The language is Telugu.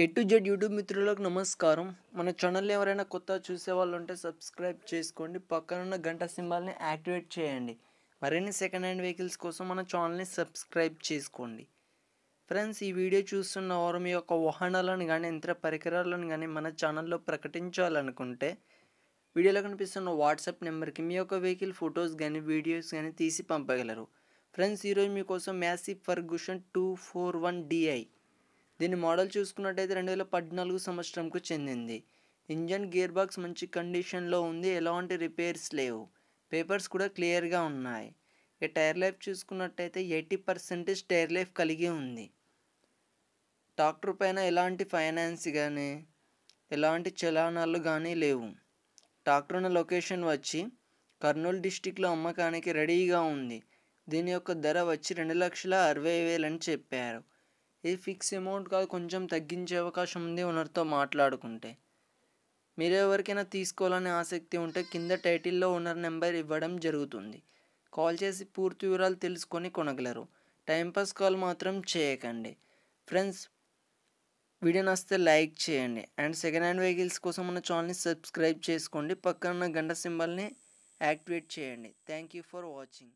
ఏ టు జెడ్ యూట్యూబ్ మిత్రులకు నమస్కారం మన ఛానల్ ఎవరైనా కొత్త చూసే వాళ్ళు ఉంటే సబ్స్క్రైబ్ చేసుకోండి పక్కనున్న గంట సింబల్ని యాక్టివేట్ చేయండి మరిన్ని సెకండ్ హ్యాండ్ వెహికల్స్ కోసం మన ఛానల్ని సబ్స్క్రైబ్ చేసుకోండి ఫ్రెండ్స్ ఈ వీడియో చూస్తున్న వారు మీ యొక్క వాహనాలను కానీ ఇతర పరికరాలను కానీ మన ఛానల్లో ప్రకటించాలనుకుంటే వీడియోలో కనిపిస్తున్న వాట్సాప్ నెంబర్కి మీ యొక్క వెహికల్ ఫొటోస్ కానీ వీడియోస్ కానీ తీసి పంపగలరు ఫ్రెండ్స్ ఈరోజు మీకోసం Massey Ferguson two four one DI దీని మోడల్ చూసుకున్నట్టయితే రెండు వేల పద్నాలుగు సంవత్సరంకు చెందింది ఇంజన్ గేర్ బాక్స్ మంచి కండిషన్లో ఉంది ఎలాంటి రిపేర్స్ లేవు పేపర్స్ కూడా క్లియర్గా ఉన్నాయి ఈ టైర్ లైఫ్ చూసుకున్నట్టయితే ఎయిటీ పర్సెంటేజ్ టైర్ లైఫ్ కలిగి ఉంది ట్రాక్టర్ పైన ఎలాంటి ఫైనాన్స్ కానీ ఎలాంటి చలానాలు కానీ లేవు ట్రాక్టర్ ఉన్న లొకేషన్ వచ్చి కర్నూలు డిస్టిక్లో అమ్మకానికి రెడీగా ఉంది దీని యొక్క ధర వచ్చి రెండు లక్షల అరవై వేలని చెప్పారు ఇది ఫిక్స్ అమౌంట్ కాదు కొంచెం తగ్గించే అవకాశం ఉంది ఓనర్తో మాట్లాడుకుంటే మీరు ఎవరికైనా తీసుకోవాలనే ఆసక్తి ఉంటే కింద టైటిల్లో ఓనర్ నెంబర్ ఇవ్వడం జరుగుతుంది కాల్ చేసి పూర్తి వివరాలు తెలుసుకొని కొనగలరు టైంపాస్ కాల్ మాత్రం చేయకండి ఫ్రెండ్స్ వీడియో నస్తే లైక్ చేయండి అండ్ సెకండ్ హ్యాండ్ వెహికల్స్ కోసం మన ఛానల్ని సబ్స్క్రైబ్ చేసుకోండి పక్కన ఉన్న గంట సింబల్ని యాక్టివేట్ చేయండి థ్యాంక్ యూ ఫర్ వాచింగ్